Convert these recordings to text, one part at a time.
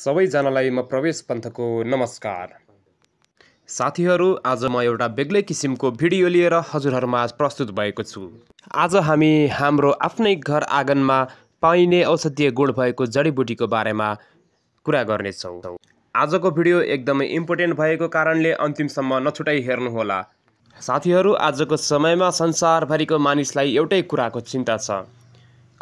सबैजनालाई म प्रवेश पन्थको नमस्कार साथीहरू आज म एउटा बेग्लै किसिमको भिडियो लिएर हजुरहरूमा प्रस्तुत भएको छु आज हामी हाम्रो आफ्नै घर आँगनमा पाइने औषधीय गुण भएको जडीबुटीको बारेमा कुरा गर्नेछौँ आजको भिडियो एकदमै इम्पोर्टेन्ट भएको कारणले अन्तिमसम्म नछुटाइ हेर्नुहोला साथीहरू आजको समयमा संसारभरिको मानिसलाई एउटै कुराको चिन्ता छ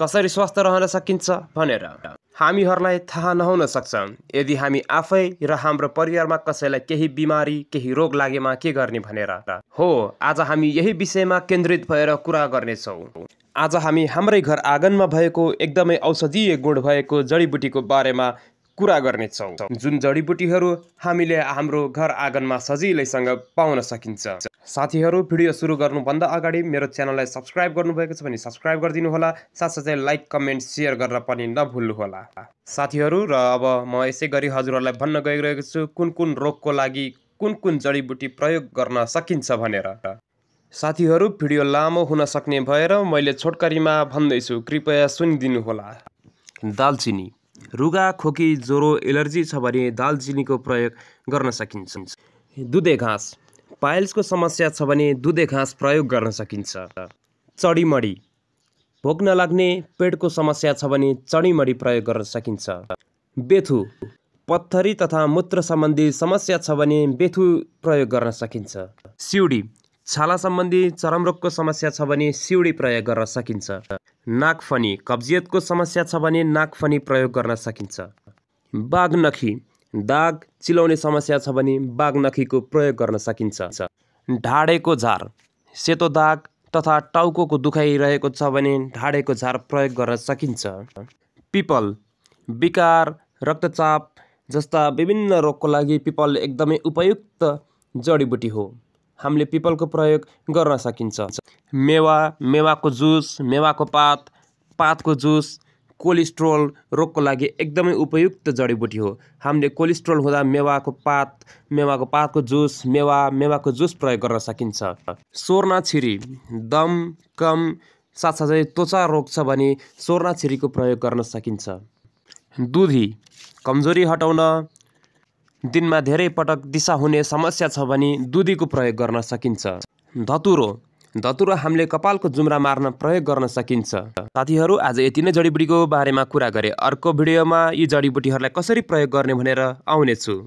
कसरी स्वस्थ रहन सकिन्छ भनेर हामीहरूलाई थाहा नहुन सक्छ यदि हामी आफै र हाम्रो परिवारमा कसैलाई केही बिमारी केही रोग लागेमा के गर्ने भनेर हो आज हामी यही विषयमा केन्द्रित भएर कुरा गर्नेछौँ आज हामी हाम्रै घर आँगनमा भएको एकदमै औषधीय गुण भएको जडीबुटीको बारेमा कुरा गर्नेछौँ जुन जडीबुटीहरू हामीले हाम्रो घर आँगनमा सजिलैसँग पाउन सकिन्छ साथीहरू भिडियो सुरु गर्नुभन्दा अगाडि मेरो च्यानललाई सब्सक्राइब गर्नुभएको छ भने सब्सक्राइब गरिदिनुहोला साथसाथै लाइक कमेन्ट सेयर गरेर पनि नभुल्नुहोला साथीहरू र अब म यसै गरी हजुरहरूलाई भन्न गइरहेको छु कुन कुन रोगको लागि कुन कुन जडीबुटी प्रयोग गर्न सकिन्छ भनेर साथीहरू भिडियो लामो हुन सक्ने भएर मैले छोटकरीमा भन्दैछु कृपया सुनिदिनुहोला दालचिनी रुगा खोकी ज्वरो एलर्जी छ भने दालचिनीको प्रयोग गर्न सकिन्छ दुधे घाँस पाइल्सको समस्या छ भने दुधे घाँस प्रयोग गर्न सकिन्छ चडीमडी भोक नलाग्ने पेटको समस्या छ भने चडीमडी प्रयोग गर्न सकिन्छ बेथु पत्थरी तथा मूत्र सम्बन्धी समस्या छ भने बेथु प्रयोग गर्न सकिन्छ सिउडी छाला सम्बन्धी चरमरोगको समस्या छ भने सिउडी प्रयोग गर्न सकिन्छ नाकफनी कब्जियतको समस्या छ भने नाकफनी प्रयोग गर्न सकिन्छ बाघनखी दाग चिलाउने समस्या छ भने बाघनखीको प्रयोग गर्न सकिन्छ ढाडेको झार सेतो दाग तथा टाउको दुखाइ रहेको छ भने ढाडेको झार प्रयोग गर्न सकिन्छ पिपल विकार रक्तचाप जस्ता विभिन्न रोगको लागि पिपल एकदमै उपयुक्त जडीबुटी हो हामीले पिपलको प्रयोग गर्न सकिन्छ मेवा मेवाको जुस मेवाको पात पातको जुस कोलेस्ट्रोल रोगको लागि एकदमै उपयुक्त जडीबुटी हो हामीले कोलेस्ट्रोल हुँदा मेवाको पात मेवाको पातको जुस मेवा मेवाको जुस प्रयोग गर्न सकिन्छ स्वर्ण छिरी दम कम साथसाथै त्वचा रोग छ भने स्वर्ण छिरीको प्रयोग गर्न सकिन्छ दुधी कमजोरी हटाउन दिनमा धेरै पटक दिशा हुने समस्या छ भने दुधीको प्रयोग गर्न सकिन्छ धतुरो धतुरो हामीले कपालको जुम्रा मार्न प्रयोग गर्न सकिन्छ साथीहरू आज यति नै जडीबुटीको बारेमा कुरा गरे अर्को भिडियोमा यी जडीबुटीहरूलाई कसरी प्रयोग गर्ने भनेर आउनेछु